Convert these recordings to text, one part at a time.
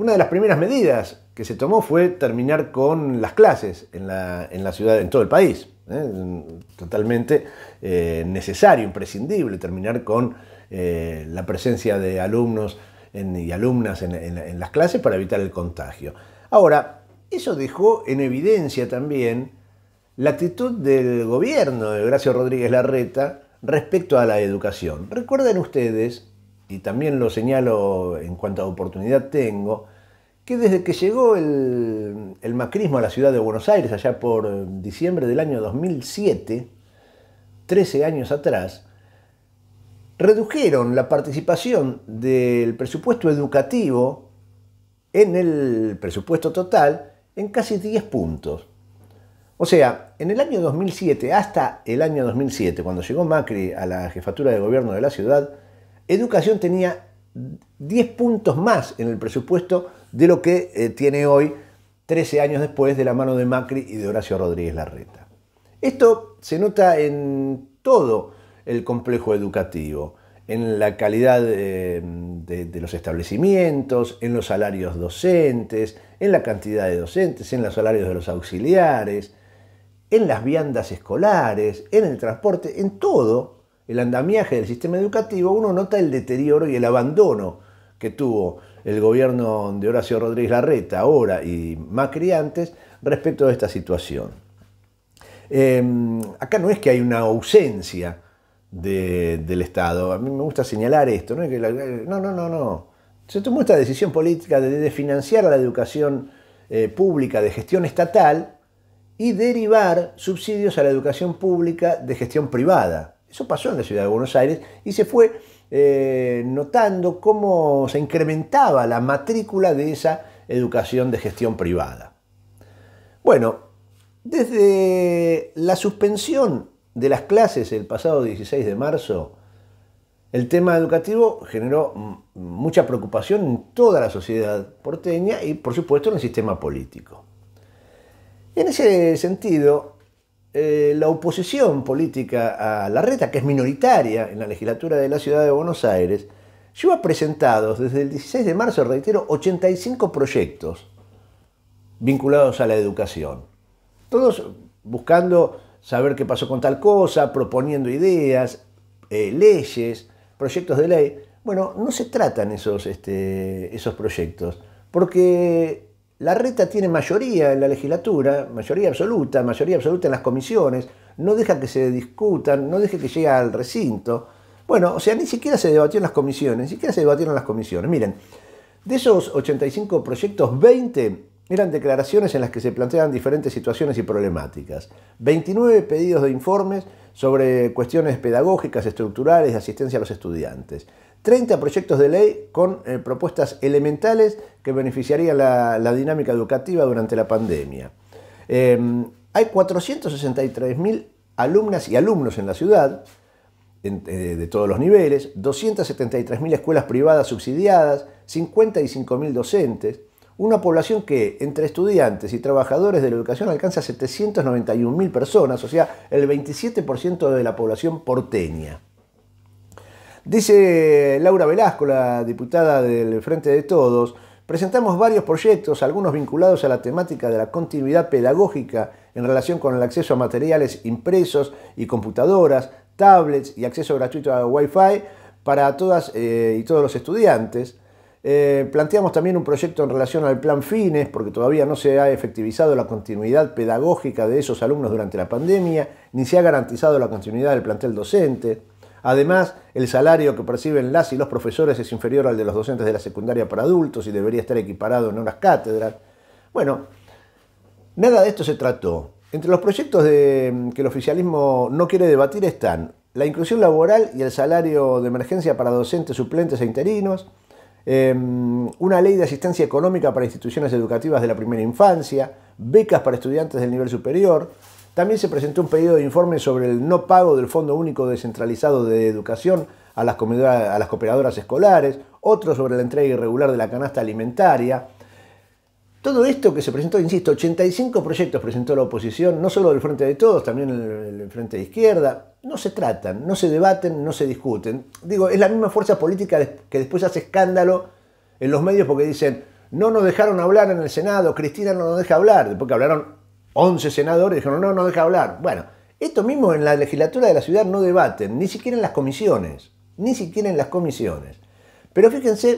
una de las primeras medidas que se tomó fue terminar con las clases en la, ciudad, en todo el país. ¿eh? Totalmente eh, necesario, imprescindible terminar con eh, la presencia de alumnos y alumnas en, las clases para evitar el contagio. Ahora, eso dejó en evidencia también la actitud del gobierno de Horacio Rodríguez Larreta respecto a la educación. Recuerden ustedes y también lo señalo en cuanto a oportunidad tengo, que desde que llegó el, el, macrismo a la ciudad de Buenos Aires, allá por diciembre del año 2007, 13 años atrás, redujeron la participación del presupuesto educativo en el presupuesto total en casi 10 puntos. O sea, en el año 2007 hasta el año 2007, cuando llegó Macri a la jefatura de gobierno de la ciudad, Educación tenía 10 puntos más en el presupuesto de lo que eh, tiene hoy, 13 años después, de la mano de Macri y de Horacio Rodríguez Larreta. Esto se nota en todo el complejo educativo, en la calidad eh, de, los establecimientos, en los salarios docentes, en la cantidad de docentes, en los salarios de los auxiliares, en las viandas escolares, en el transporte, en todo el andamiaje del sistema educativo, uno nota el deterioro y el abandono que tuvo el gobierno de Horacio Rodríguez Larreta ahora y Macri antes respecto a esta situación. Em, acá no es que hay una ausencia del Estado, a mí me gusta señalar esto, no, no, no, no, no. Se tomó esta decisión política de, financiar la educación eh, pública de gestión estatal y derivar subsidios a la educación pública de gestión privada. Eso pasó en la ciudad de Buenos Aires y se fue eh, notando cómo se incrementaba la matrícula de esa educación de gestión privada. Bueno, desde la suspensión de las clases el pasado 16 de marzo, el tema educativo generó mucha preocupación en toda la sociedad porteña y por supuesto en el sistema político. En ese sentido, eh, la oposición política a la RETA, que es minoritaria en la legislatura de la ciudad de Buenos Aires, lleva presentados desde el 16 de marzo, reitero, 85 proyectos vinculados a la educación. Todos buscando saber qué pasó con tal cosa, proponiendo ideas, eh, leyes, proyectos de ley. Bueno, no se tratan esos, este, esos proyectos, porque la reta tiene mayoría en la legislatura, mayoría absoluta, mayoría absoluta en las comisiones, no deja que se discutan, no deja que llegue al recinto. Bueno, o sea, ni siquiera se debatió en las comisiones, ni siquiera se debatieron las comisiones. Miren, de esos 85 proyectos, 20 eran declaraciones en las que se planteaban diferentes situaciones y problemáticas. 29 pedidos de informes sobre cuestiones pedagógicas, estructurales, de asistencia a los estudiantes. 30 proyectos de ley con eh, propuestas elementales que beneficiarían la, dinámica educativa durante la pandemia. Eh, hay 463.000 alumnas y alumnos en la ciudad, eh, de todos los niveles, 273.000 escuelas privadas subsidiadas, 55.000 docentes, una población que entre estudiantes y trabajadores de la educación alcanza 791.000 personas, o sea, el 27% de la población porteña. Dice Laura Velasco, la diputada del Frente de Todos, presentamos varios proyectos, algunos vinculados a la temática de la continuidad pedagógica en relación con el acceso a materiales impresos y computadoras, tablets y acceso gratuito a Wi-Fi para todas eh, y todos los estudiantes. Eh, planteamos también un proyecto en relación al plan fines, porque todavía no se ha efectivizado la continuidad pedagógica de esos alumnos durante la pandemia, ni se ha garantizado la continuidad del plantel docente. Además, el salario que perciben las y los profesores es inferior al de los docentes de la secundaria para adultos y debería estar equiparado en unas cátedras. Bueno, nada de esto se trató. Entre los proyectos mm, que el oficialismo no quiere debatir están la inclusión laboral y el salario de emergencia para docentes, suplentes e interinos, em, una ley de asistencia económica para instituciones educativas de la primera infancia, becas para estudiantes del nivel superior, también se presentó un pedido de informe sobre el no pago del Fondo Único Descentralizado de Educación a las, a las cooperadoras escolares, otro sobre la entrega irregular de la canasta alimentaria. Todo esto que se presentó, insisto, 85 proyectos presentó la oposición, no solo del Frente de Todos, también del Frente de Izquierda, no se tratan, no se debaten, no se discuten. Digo, es la misma fuerza política que después hace escándalo en los medios porque dicen, no nos dejaron hablar en el Senado, Cristina no nos deja hablar, después que hablaron 11 senadores dijeron, no, no deja hablar. Bueno, esto mismo en la legislatura de la ciudad no debaten, ni siquiera en las comisiones, ni siquiera en las comisiones. Pero fíjense,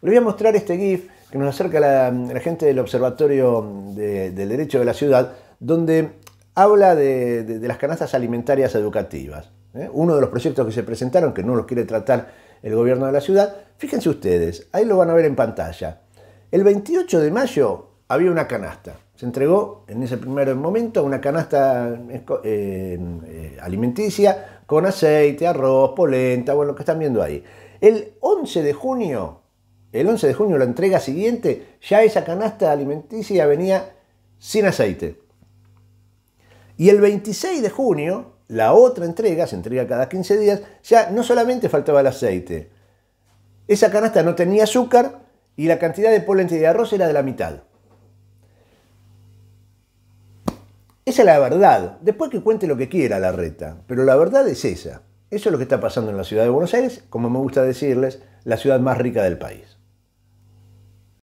les voy a mostrar este GIF que nos acerca la, gente del Observatorio del Derecho de la Ciudad, donde habla de, las canastas alimentarias educativas. ¿eh? Uno de los proyectos que se presentaron, que no los quiere tratar el gobierno de la ciudad, fíjense ustedes, ahí lo van a ver en pantalla. El 28 de mayo había una canasta se entregó en ese primer momento una canasta eh, eh, alimenticia con aceite, arroz, polenta, bueno, lo que están viendo ahí. El 11 de junio, el 11 de junio, la entrega siguiente, ya esa canasta alimenticia venía sin aceite. Y el 26 de junio, la otra entrega, se entrega cada 15 días, ya no solamente faltaba el aceite, esa canasta no tenía azúcar y la cantidad de polenta y de arroz era de la mitad. Esa es la verdad. Después que cuente lo que quiera la reta, pero la verdad es esa. Eso es lo que está pasando en la ciudad de Buenos Aires, como me gusta decirles, la ciudad más rica del país.